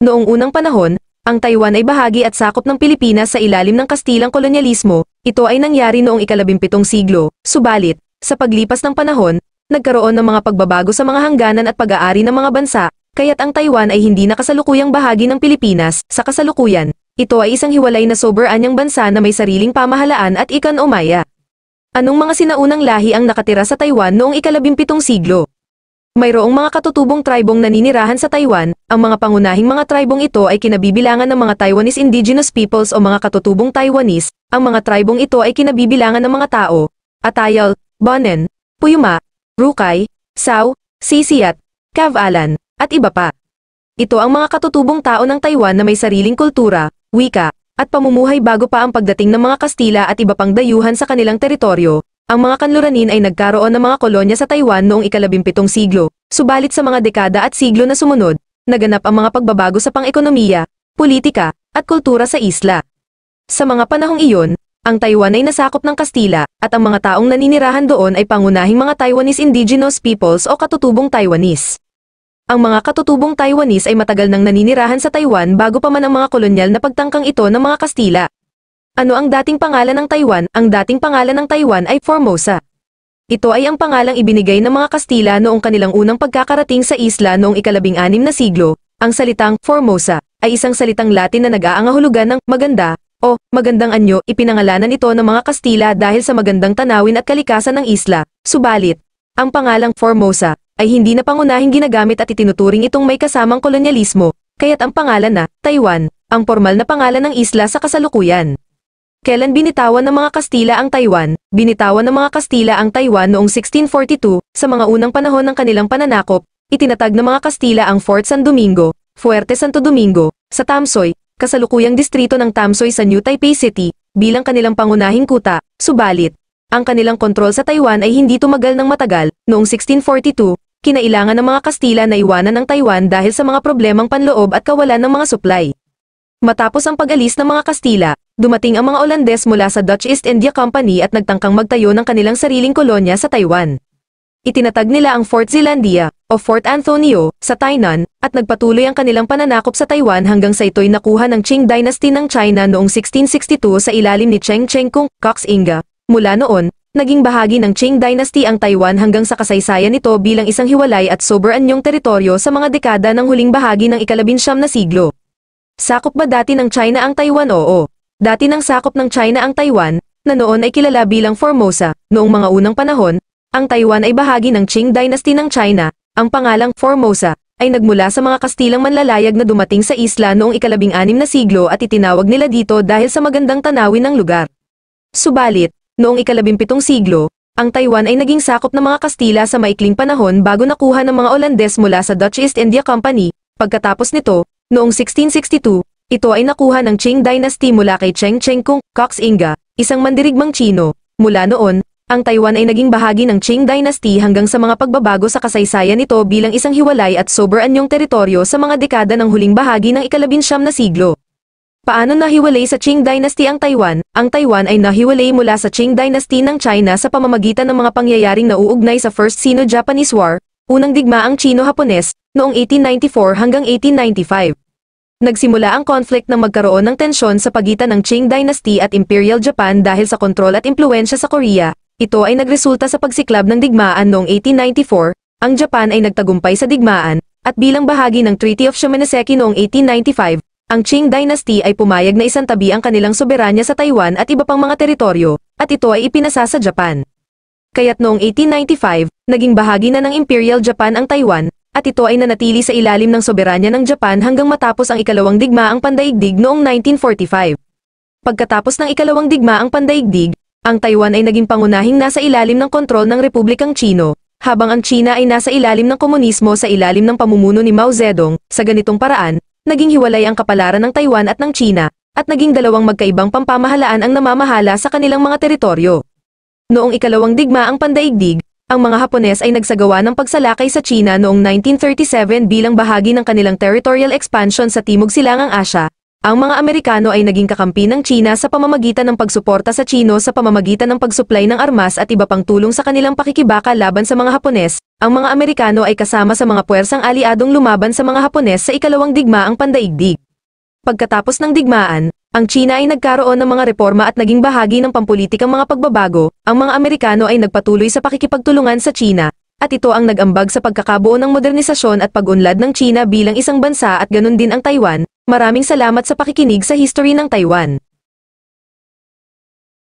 Noong unang panahon, ang Taiwan ay bahagi at sakop ng Pilipinas sa ilalim ng Kastilang kolonyalismo, ito ay nangyari noong ikalabimpitong siglo, subalit, sa paglipas ng panahon, nagkaroon ng mga pagbabago sa mga hangganan at pag-aari ng mga bansa, kaya't ang Taiwan ay hindi na kasalukuyang bahagi ng Pilipinas, sa kasalukuyan, ito ay isang hiwalay na soberanyang bansa na may sariling pamahalaan at ikan o maya. Anong mga sinaunang lahi ang nakatira sa Taiwan noong ikalabimpitong siglo? Mayroong mga katutubong tribong naninirahan sa Taiwan, ang mga pangunahing mga tribong ito ay kinabibilangan ng mga Taiwanese indigenous peoples o mga katutubong Taiwanese, ang mga tribong ito ay kinabibilangan ng mga tao, Atayal, Bonen, Puyuma, Rukay, Sao, Sisiat, Kavalan, at iba pa. Ito ang mga katutubong tao ng Taiwan na may sariling kultura, wika, at pamumuhay bago pa ang pagdating ng mga Kastila at iba pang dayuhan sa kanilang teritoryo, ang mga kanluranin ay nagkaroon ng mga kolonya sa Taiwan noong ikalabimpitong siglo, subalit sa mga dekada at siglo na sumunod, naganap ang mga pagbabago sa pang-ekonomiya, politika, at kultura sa isla. Sa mga panahong iyon, ang Taiwan ay nasakop ng Kastila, at ang mga taong naninirahan doon ay pangunahing mga Taiwanese indigenous peoples o katutubong Taiwanese. Ang mga katutubong Taiwanese ay matagal nang naninirahan sa Taiwan bago pa man ang mga kolonyal na pagtangkang ito ng mga Kastila, ano ang dating pangalan ng Taiwan? Ang dating pangalan ng Taiwan ay Formosa. Ito ay ang pangalang ibinigay ng mga Kastila noong kanilang unang pagkakarating sa isla noong ikalabing-anim na siglo. Ang salitang Formosa ay isang salitang Latin na nag-aangahulugan ng maganda o magandang anyo. Ipinangalanan ito ng mga Kastila dahil sa magandang tanawin at kalikasan ng isla. Subalit, ang pangalang Formosa ay hindi na pangunahing ginagamit at itinuturing itong may kasamang kolonyalismo, kaya't ang pangalan na Taiwan ang formal na pangalan ng isla sa kasalukuyan. Kailan binitawan ng mga Kastila ang Taiwan? Binitawan ng mga Kastila ang Taiwan noong 1642, sa mga unang panahon ng kanilang pananakop, itinatag ng mga Kastila ang Fort San Domingo, Fuerte Santo Domingo, sa Tamsoy, kasalukuyang distrito ng Tamsoy sa New Taipei City, bilang kanilang pangunahing kuta, subalit, ang kanilang kontrol sa Taiwan ay hindi tumagal ng matagal, noong 1642, kinailangan ng mga Kastila na iwanan ang Taiwan dahil sa mga problemang panloob at kawalan ng mga supply. Matapos ang pag-alis ng mga Kastila, dumating ang mga Olandes mula sa Dutch East India Company at nagtangkang magtayo ng kanilang sariling kolonya sa Taiwan. Itinatag nila ang Fort Zealandia, o Fort Antonio, sa Tainan, at nagpatuloy ang kanilang pananakop sa Taiwan hanggang sa ito'y nakuha ng Qing Dynasty ng China noong 1662 sa ilalim ni Cheng Cheng Kung, Cox Inga. Mula noon, Naging bahagi ng Qing Dynasty ang Taiwan hanggang sa kasaysayan nito bilang isang hiwalay at sober anyong teritoryo sa mga dekada ng huling bahagi ng ikalabinsyam na siglo. Sakop ba dati ng China ang Taiwan? Oo. Dati nang sakop ng China ang Taiwan, na noon ay kilala bilang Formosa, noong mga unang panahon, ang Taiwan ay bahagi ng Qing Dynasty ng China, ang pangalang Formosa ay nagmula sa mga Kastilang manlalayag na dumating sa isla noong ikalabing-anim na siglo at itinawag nila dito dahil sa magandang tanawin ng lugar. Subalit, noong ikalabimpitong siglo, ang Taiwan ay naging sakop ng mga Kastila sa maikling panahon bago nakuha ng mga Olandes mula sa Dutch East India Company. Pagkatapos nito, noong 1662, ito ay nakuha ng Qing Dynasty mula kay Cheng Cheng Kung, Cox Inga, isang mandirigmang Chino. Mula noon, ang Taiwan ay naging bahagi ng Qing Dynasty hanggang sa mga pagbabago sa kasaysayan nito bilang isang hiwalay at soberanyong teritoryo sa mga dekada ng huling bahagi ng ikalabinsyam na siglo. Paano nahiwalay sa Qing Dynasty ang Taiwan? Ang Taiwan ay nahiwalay mula sa Qing Dynasty ng China sa pamamagitan ng mga pangyayaring nauugnay sa First Sino-Japanese War, unang digmaang Chino-Hapones, noong 1894 hanggang 1895. Nagsimula ang conflict ng magkaroon ng tensyon sa pagitan ng Qing Dynasty at Imperial Japan dahil sa kontrol at impluensya sa Korea. Ito ay nagresulta sa pagsiklab ng digmaan noong 1894. Ang Japan ay nagtagumpay sa digmaan, at bilang bahagi ng Treaty of Shimonoseki noong 1895, ang Qing Dynasty ay pumayag na isantabi ang kanilang soberanya sa Taiwan at iba pang mga teritoryo, at ito ay ipinasa sa Japan. Kaya't noong 1895, naging bahagi na ng Imperial Japan ang Taiwan, at ito ay nanatili sa ilalim ng soberanya ng Japan hanggang matapos ang ikalawang digmaang pandaigdig noong 1945. Pagkatapos ng ikalawang digmaang pandaigdig, ang Taiwan ay naging pangunahing nasa ilalim ng kontrol ng Republikang Chino, habang ang China ay nasa ilalim ng komunismo sa ilalim ng pamumuno ni Mao Zedong, sa ganitong paraan, naging hiwalay ang kapalaran ng Taiwan at ng China, at naging dalawang magkaibang pampamahalaan ang namamahala sa kanilang mga teritoryo. Noong ikalawang digma ang pandaigdig, ang mga Hapones ay nagsagawa ng pagsalakay sa China noong 1937 bilang bahagi ng kanilang territorial expansion sa Timog Silangang Asya. Ang mga Amerikano ay naging kakampi ng China sa pamamagitan ng pagsuporta sa Chino sa pamamagitan ng pagsuplay ng armas at iba pang tulong sa kanilang pakikibaka laban sa mga Hapones. Ang mga Amerikano ay kasama sa mga puwersang aliadong lumaban sa mga Hapones sa ikalawang digmaang pandaigdig. Pagkatapos ng digmaan, ang China ay nagkaroon ng mga reforma at naging bahagi ng pampulitikang mga pagbabago, ang mga Amerikano ay nagpatuloy sa pakikipagtulungan sa China, at ito ang nagambag sa pagkakabuo ng modernisasyon at pag-unlad ng China bilang isang bansa at ganun din ang Taiwan. Maraming salamat sa pakikinig sa History ng Taiwan.